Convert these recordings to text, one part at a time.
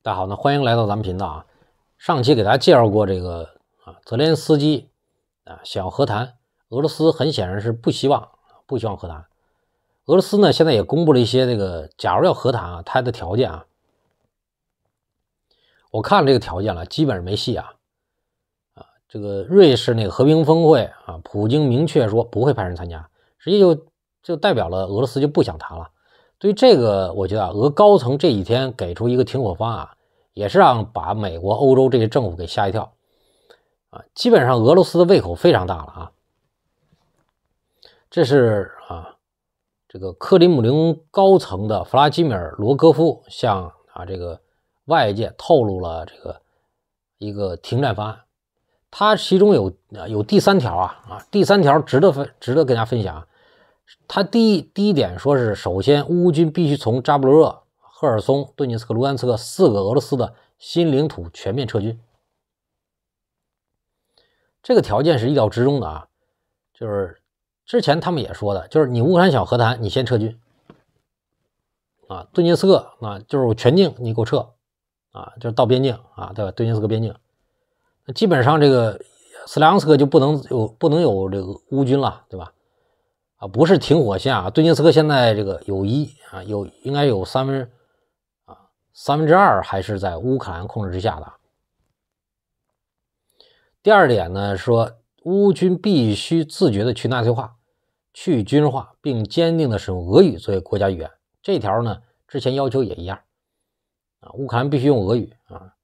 大家好，那欢迎来到咱们频道啊。上期给大家介绍过这个啊，泽连斯基啊想要和谈，俄罗斯很显然是不希望、不希望和谈。俄罗斯呢现在也公布了一些这个，假如要和谈啊，他的条件啊，我看了这个条件了，基本上没戏啊。啊，这个瑞士那个和平峰会啊，普京明确说不会派人参加，实际就就代表了俄罗斯就不想谈了。对这个，我觉得啊，俄高层这几天给出一个停火方案，也是让把美国、欧洲这些政府给吓一跳，啊，基本上俄罗斯的胃口非常大了啊。这是啊，这个克里姆林高层的弗拉基米尔·罗戈夫向啊这个外界透露了这个一个停战方案，他其中有啊有第三条啊啊，第三条值得分值得跟大家分享。他第一第一点说是，首先乌军必须从扎布罗热、赫尔松、顿涅茨克、卢甘斯克四个俄罗斯的新领土全面撤军。这个条件是意料之中的啊，就是之前他们也说的，就是你乌克兰想和谈，你先撤军啊，顿涅茨克啊，就是我全境你给我撤啊，就是到边境啊，对吧？顿涅茨克边境，那基本上这个斯拉夫斯克就不能有不能有这个乌军了，对吧？啊，不是停火线啊，顿涅茨克现在这个有一啊，有应该有三分啊，三分之二还是在乌克兰控制之下的。第二点呢，说乌军必须自觉的去纳粹化、去军事化，并坚定的使用俄语作为国家语言。这条呢，之前要求也一样啊，乌克兰必须用俄语啊。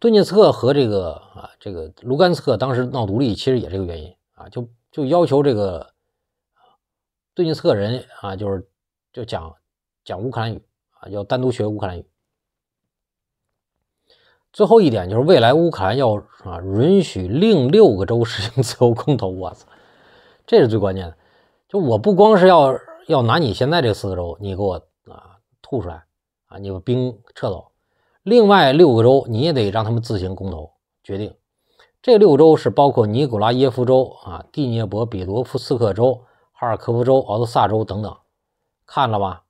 顿涅茨克和这个啊，这个卢甘斯克当时闹独立，其实也这个原因啊，就就要求这个。最近四个人啊，就是就讲讲乌克兰语啊，要单独学乌克兰语。最后一点就是，未来乌克兰要啊允许另六个州实行自由公投。我操，这是最关键的。就我不光是要要拿你现在这四个州，你给我啊吐出来啊，你把兵撤走，另外六个州你也得让他们自行公投决定。这六州是包括尼古拉耶夫州啊、蒂涅伯比罗夫斯克州。哈尔科夫州、敖德萨州等等，看了吧？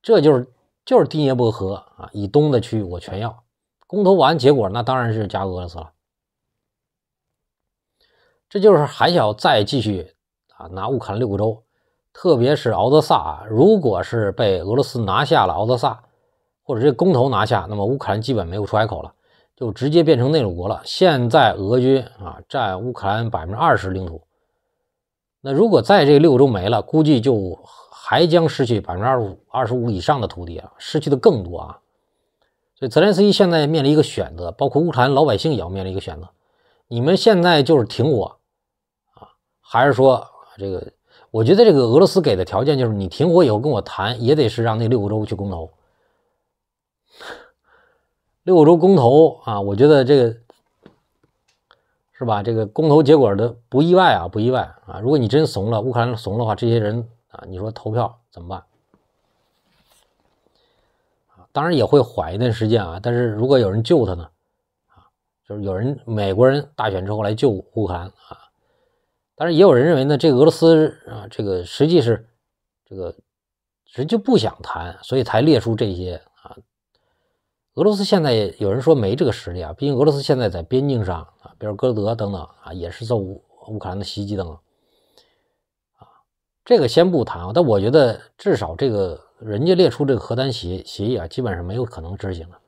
这就是就是第聂伯河啊，以东的区域我全要。公投完结果，那当然是加俄罗斯了。这就是还想再继续啊，拿乌克兰六个州，特别是敖德萨。啊，如果是被俄罗斯拿下了敖德萨，或者这公投拿下，那么乌克兰基本没有出海口了，就直接变成内陆国了。现在俄军啊占乌克兰百分之二十领土。那如果在这六个州没了，估计就还将失去百分之二十五、二十五以上的土地啊，失去的更多啊。所以泽连斯基现在面临一个选择，包括乌克兰老百姓也要面临一个选择：你们现在就是停火啊，还是说这个？我觉得这个俄罗斯给的条件就是，你停火以后跟我谈，也得是让那六个州去公投。六个州公投啊，我觉得这个。是吧？这个公投结果的不意外啊，不意外啊。如果你真怂了，乌克兰怂的话，这些人啊，你说投票怎么办？啊，当然也会缓一段时间啊。但是如果有人救他呢？啊，就是有人美国人大选之后来救乌克兰啊。但是也有人认为呢，这俄罗斯啊，这个实际是这个实际就不想谈，所以才列出这些啊。俄罗斯现在有人说没这个实力啊，毕竟俄罗斯现在在边境上。比如戈德等等啊，也是受乌克兰的袭击等等，啊，这个先不谈啊。但我觉得至少这个人家列出这个核弹协协议啊，基本上没有可能执行的。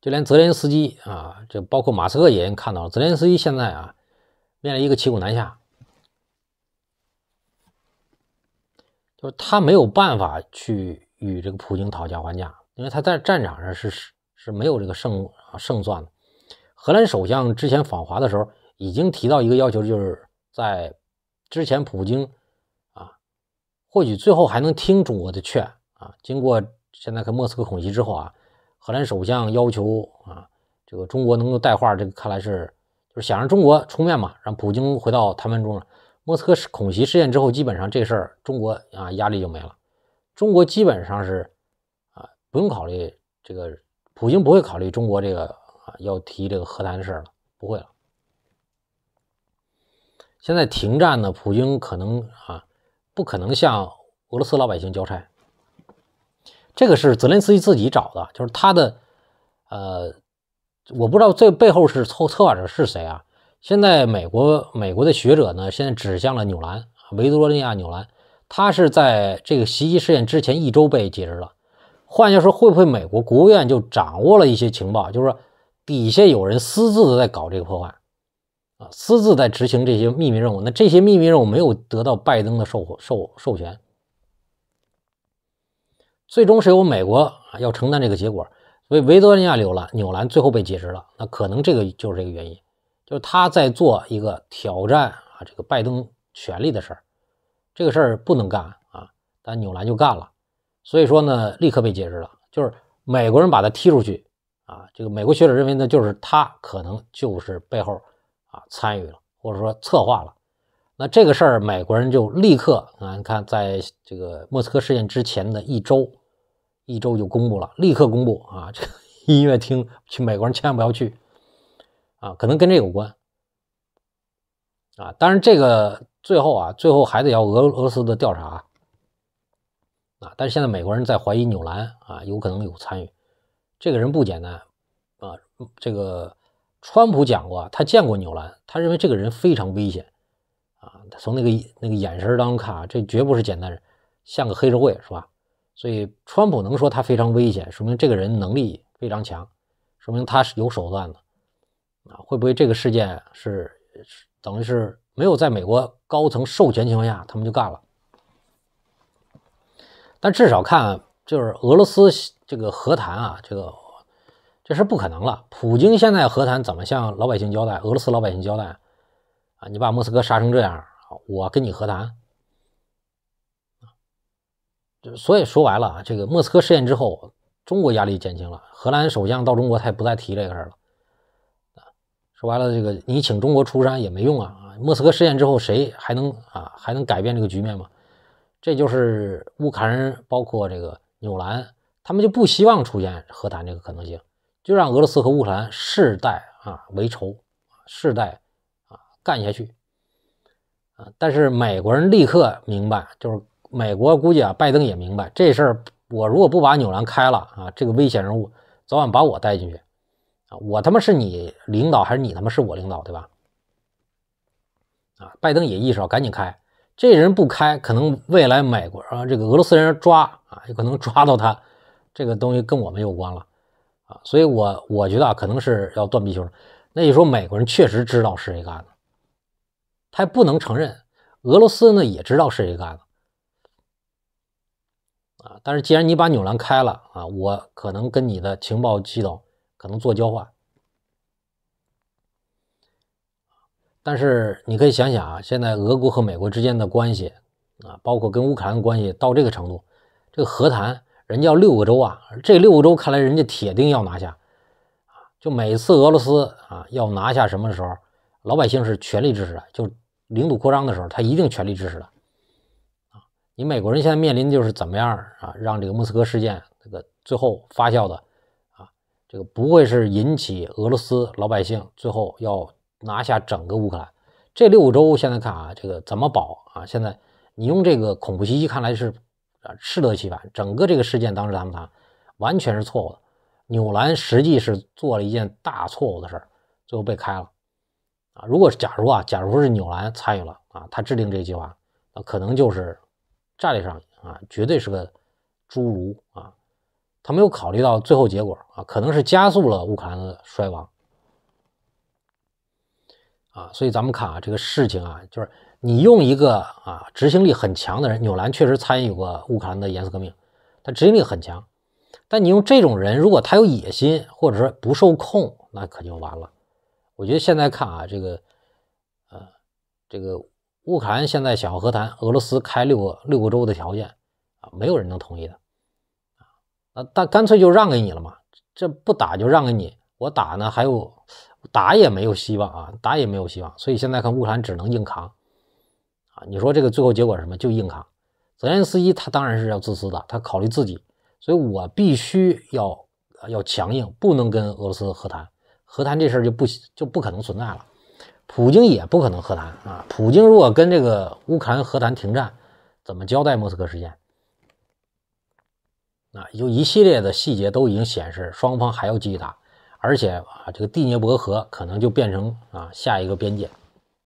就连泽连斯基啊，这包括马斯克也看到了，泽连斯基现在啊，面临一个骑虎难下，就是他没有办法去与这个普京讨价还价，因为他在战场上是是是没有这个胜胜算的。荷兰首相之前访华的时候，已经提到一个要求，就是在之前，普京啊，或许最后还能听中国的劝啊。经过现在跟莫斯科恐袭之后啊，荷兰首相要求啊，这个中国能够带话，这个看来是就是想让中国出面嘛，让普京回到谈判桌上。莫斯科恐袭事件之后，基本上这事儿中国啊压力就没了，中国基本上是啊不用考虑这个，普京不会考虑中国这个。啊，要提这个和谈的事了，不会了。现在停战呢，普京可能啊，不可能向俄罗斯老百姓交差。这个是泽连斯基自己找的，就是他的呃，我不知道这背后是策策划者是谁啊。现在美国美国的学者呢，现在指向了纽兰，维多利亚纽兰，他是在这个袭击事件之前一周被解职了。换句话说，会不会美国国务院就掌握了一些情报，就是说？底下有人私自的在搞这个破坏，啊，私自在执行这些秘密任务。那这些秘密任务没有得到拜登的授授授权，最终是由美国啊要承担这个结果。所以维多利亚纽兰，纽兰最后被解职了。那可能这个就是这个原因，就是他在做一个挑战啊这个拜登权力的事儿。这个事儿不能干啊，但纽兰就干了，所以说呢，立刻被解职了，就是美国人把他踢出去。啊，这个美国学者认为呢，就是他可能就是背后啊参与了，或者说策划了。那这个事儿，美国人就立刻啊，你看，在这个莫斯科事件之前的一周，一周就公布了，立刻公布啊，这个 音乐厅，去美国人千万不要去啊，可能跟这有关啊。当然，这个最后啊，最后还得要俄罗斯的调查啊。但是现在美国人在怀疑纽兰啊，有可能有参与。这个人不简单啊！这个川普讲过，他见过纽兰，他认为这个人非常危险啊！他从那个那个眼神当中看啊，这绝不是简单人，像个黑社会是吧？所以川普能说他非常危险，说明这个人能力非常强，说明他是有手段的啊！会不会这个事件是等于是没有在美国高层授权情况下，他们就干了？但至少看。就是俄罗斯这个和谈啊，这个这事不可能了。普京现在和谈怎么向老百姓交代？俄罗斯老百姓交代啊？你把莫斯科杀成这样，我跟你和谈？所以说白了啊，这个莫斯科事件之后，中国压力减轻了。荷兰首相到中国，他也不再提这个事了。说白了，这个你请中国出山也没用啊。啊，莫斯科事件之后，谁还能啊还能改变这个局面吗？这就是乌克兰，包括这个。纽兰，他们就不希望出现和谈这个可能性，就让俄罗斯和乌克兰世代啊为仇，世代啊干下去。啊！但是美国人立刻明白，就是美国估计啊，拜登也明白这事儿。我如果不把纽兰开了啊，这个危险人物早晚把我带进去啊！我他妈是你领导还是你他妈是我领导对吧？啊！拜登也意识到，赶紧开。这人不开，可能未来美国啊，这个俄罗斯人抓啊，有可能抓到他，这个东西跟我们有关了，啊，所以，我我觉得啊，可能是要断臂求生。那你说，美国人确实知道是谁干的，他不能承认；俄罗斯呢，也知道是谁干的，啊，但是既然你把纽兰开了啊，我可能跟你的情报系统可能做交换。但是你可以想想啊，现在俄国和美国之间的关系啊，包括跟乌克兰关系到这个程度，这个和谈人家要六个州啊，这六个州看来人家铁定要拿下啊。就每次俄罗斯啊要拿下什么的时候，老百姓是全力支持的。就领土扩张的时候，他一定全力支持的啊。你美国人现在面临就是怎么样啊，让这个莫斯科事件这个最后发酵的啊，这个不会是引起俄罗斯老百姓最后要。拿下整个乌克兰，这六州现在看啊，这个怎么保啊？现在你用这个恐怖袭击看来是啊适得其反。整个这个事件当时咱们谈完全是错误的。纽兰实际是做了一件大错误的事儿，最后被开了。啊，如果假如啊，假如说是纽兰参与了啊，他制定这计划啊，可能就是战略上啊，绝对是个侏儒啊。他没有考虑到最后结果啊，可能是加速了乌克兰的衰亡。啊，所以咱们看啊，这个事情啊，就是你用一个啊执行力很强的人，纽兰确实参与过乌克兰的颜色革命，他执行力很强。但你用这种人，如果他有野心，或者说不受控，那可就完了。我觉得现在看啊，这个，呃，这个乌克兰现在想要和谈，俄罗斯开六个六个州的条件啊，没有人能同意的啊。那但干脆就让给你了嘛，这不打就让给你，我打呢还有。打也没有希望啊，打也没有希望，所以现在看乌克兰只能硬扛啊。你说这个最后结果是什么？就硬扛。泽连斯基他当然是要自私的，他考虑自己，所以我必须要要强硬，不能跟俄罗斯和谈，和谈这事儿就不就不可能存在了。普京也不可能和谈啊，普京如果跟这个乌克兰和谈停战，怎么交代莫斯科事件？啊，有一系列的细节都已经显示，双方还要继续打。而且啊，这个第聂伯河可能就变成啊下一个边界。